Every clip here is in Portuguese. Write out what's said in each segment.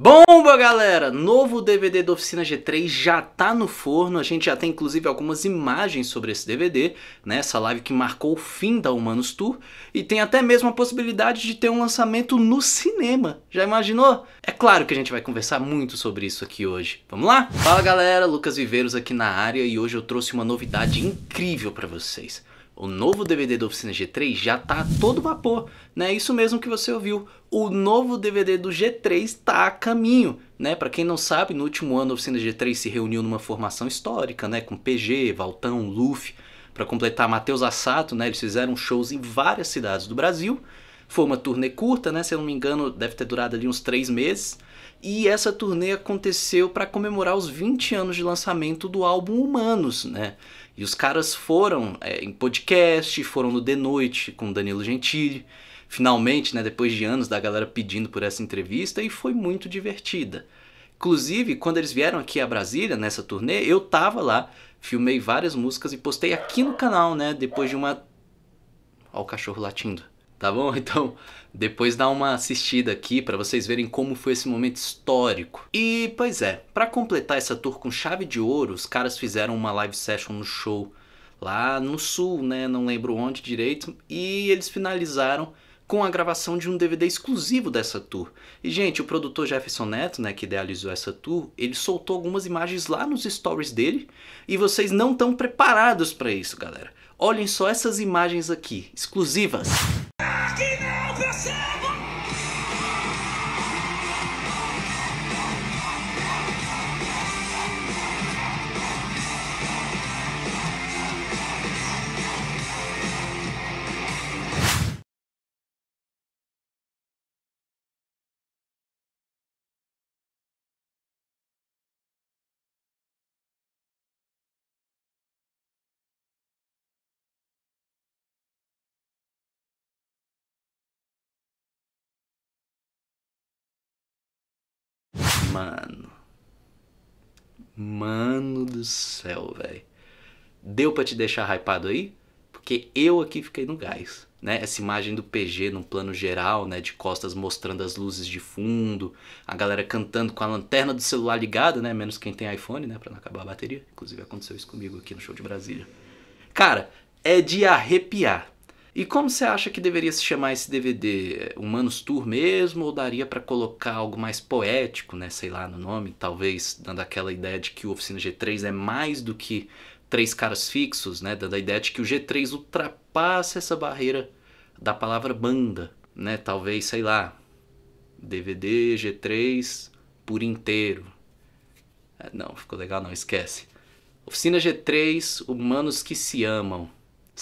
Bomba, galera! Novo DVD da Oficina G3 já tá no forno, a gente já tem inclusive algumas imagens sobre esse DVD, né? Essa live que marcou o fim da Humanos Tour, e tem até mesmo a possibilidade de ter um lançamento no cinema. Já imaginou? É claro que a gente vai conversar muito sobre isso aqui hoje. Vamos lá? Fala, galera! Lucas Viveiros aqui na área e hoje eu trouxe uma novidade incrível para vocês. O novo DVD da Oficina G3 já tá a todo vapor, né? É isso mesmo que você ouviu. O novo DVD do G3 tá a caminho, né? Para quem não sabe, no último ano a Oficina G3 se reuniu numa formação histórica, né, com PG, Valtão, Luffy, para completar Matheus Assato, né? Eles fizeram shows em várias cidades do Brasil. Foi uma turnê curta, né? Se eu não me engano, deve ter durado ali uns três meses. E essa turnê aconteceu para comemorar os 20 anos de lançamento do álbum Humanos, né? E os caras foram é, em podcast, foram no The Noite com Danilo Gentili, finalmente, né, depois de anos da galera pedindo por essa entrevista, e foi muito divertida. Inclusive, quando eles vieram aqui a Brasília nessa turnê, eu tava lá, filmei várias músicas e postei aqui no canal, né, depois de uma. Olha o cachorro latindo tá bom? Então, depois dá uma assistida aqui para vocês verem como foi esse momento histórico. E, pois é, para completar essa tour com chave de ouro, os caras fizeram uma live session no show lá no sul, né? Não lembro onde direito, e eles finalizaram com a gravação de um DVD exclusivo dessa tour. E gente, o produtor Jefferson Neto, né, que idealizou essa tour, ele soltou algumas imagens lá nos stories dele, e vocês não estão preparados para isso, galera. Olhem só essas imagens aqui, exclusivas que não percebo! Mano. Mano do céu, velho. Deu para te deixar hypado aí? Porque eu aqui fiquei no gás. Né? Essa imagem do PG num plano geral, né? De costas mostrando as luzes de fundo, a galera cantando com a lanterna do celular ligada, né? Menos quem tem iPhone, né? Pra não acabar a bateria. Inclusive aconteceu isso comigo aqui no show de Brasília. Cara, é de arrepiar. E como você acha que deveria se chamar esse DVD? Humanos Tour mesmo? Ou daria para colocar algo mais poético, né? Sei lá, no nome, talvez dando aquela ideia de que o Oficina G3 é mais do que três caras fixos, né? Dando a ideia de que o G3 ultrapassa essa barreira da palavra banda, né? Talvez, sei lá, DVD G3 por inteiro. É, não, ficou legal, não, esquece. Oficina G3, humanos que se amam.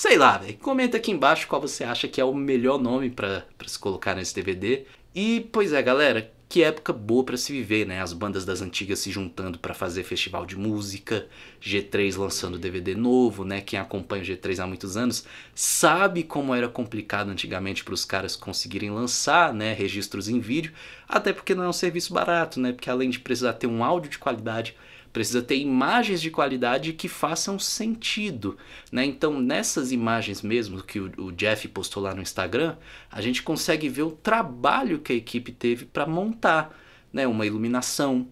Sei lá, Comenta aqui embaixo qual você acha que é o melhor nome para se colocar nesse DVD. E, pois é, galera, que época boa para se viver, né? As bandas das antigas se juntando para fazer festival de música, G3 lançando DVD novo, né? Quem acompanha o G3 há muitos anos sabe como era complicado antigamente para os caras conseguirem lançar, né, registros em vídeo, até porque não é um serviço barato, né? Porque além de precisar ter um áudio de qualidade, precisa ter imagens de qualidade que façam sentido. Né? Então, nessas imagens mesmo que o, o Jeff postou lá no Instagram, a gente consegue ver o trabalho que a equipe teve para montar né? uma iluminação,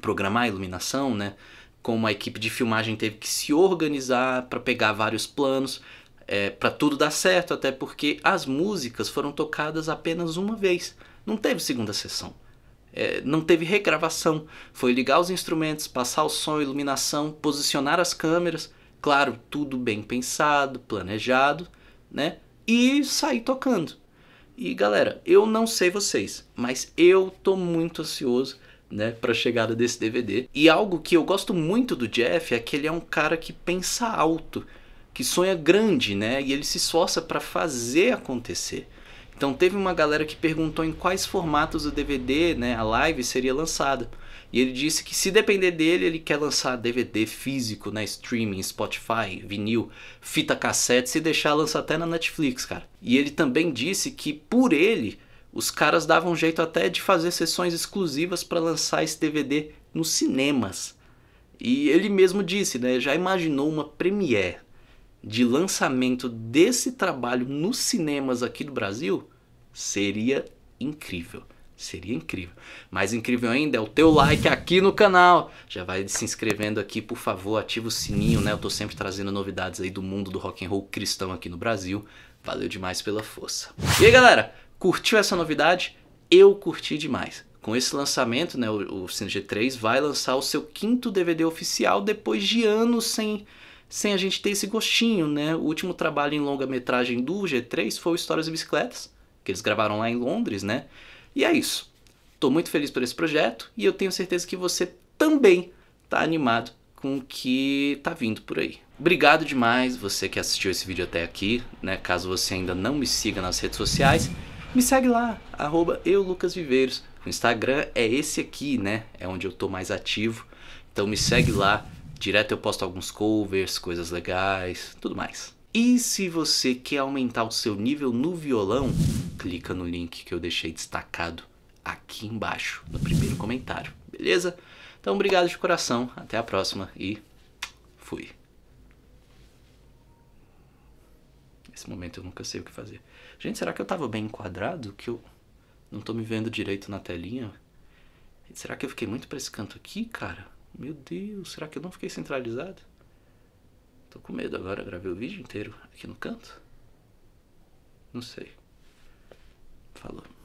programar a iluminação, né? como a equipe de filmagem teve que se organizar para pegar vários planos. É, para tudo dar certo, até porque as músicas foram tocadas apenas uma vez, não teve segunda sessão é, não teve regravação. Foi ligar os instrumentos, passar o som, iluminação, posicionar as câmeras. Claro, tudo bem pensado, planejado, né? E sair tocando. E galera, eu não sei vocês, mas eu tô muito ansioso né, para a chegada desse DVD. E algo que eu gosto muito do Jeff é que ele é um cara que pensa alto, que sonha grande, né? E ele se esforça para fazer acontecer. Então teve uma galera que perguntou em quais formatos o DVD, né, a live seria lançada. E ele disse que se depender dele, ele quer lançar DVD físico, né, streaming, Spotify, vinil, fita cassete, se deixar lançar até na Netflix, cara. E ele também disse que por ele os caras davam jeito até de fazer sessões exclusivas para lançar esse DVD nos cinemas. E ele mesmo disse, né, já imaginou uma premiere de lançamento desse trabalho nos cinemas aqui do Brasil seria incrível. Seria incrível. Mais incrível ainda é o teu like aqui no canal. Já vai se inscrevendo aqui, por favor, ativa o sininho, né? Eu tô sempre trazendo novidades aí do mundo do rock and roll cristão aqui no Brasil. Valeu demais pela força. E aí, galera, curtiu essa novidade? Eu curti demais. Com esse lançamento, né, o, o Cine G3 vai lançar o seu quinto DVD oficial depois de anos sem sem a gente ter esse gostinho, né? O último trabalho em longa-metragem do G3 foi Histórias e Bicicletas, que eles gravaram lá em Londres, né? E é isso. Estou muito feliz por esse projeto e eu tenho certeza que você também está animado com o que está vindo por aí. Obrigado demais você que assistiu esse vídeo até aqui, né? Caso você ainda não me siga nas redes sociais, me segue lá, arroba euLucasViveiros. O Instagram é esse aqui, né? É onde eu estou mais ativo. Então me segue lá Direto eu posto alguns covers, coisas legais, tudo mais. E se você quer aumentar o seu nível no violão, clica no link que eu deixei destacado aqui embaixo, no primeiro comentário, beleza? Então, obrigado de coração, até a próxima e fui. Nesse momento eu nunca sei o que fazer. Gente, será que eu tava bem enquadrado? Que eu não tô me vendo direito na telinha? Será que eu fiquei muito pra esse canto aqui, cara? Meu Deus, será que eu não fiquei centralizado? Tô com medo agora, gravei o vídeo inteiro aqui no canto. Não sei. Falou.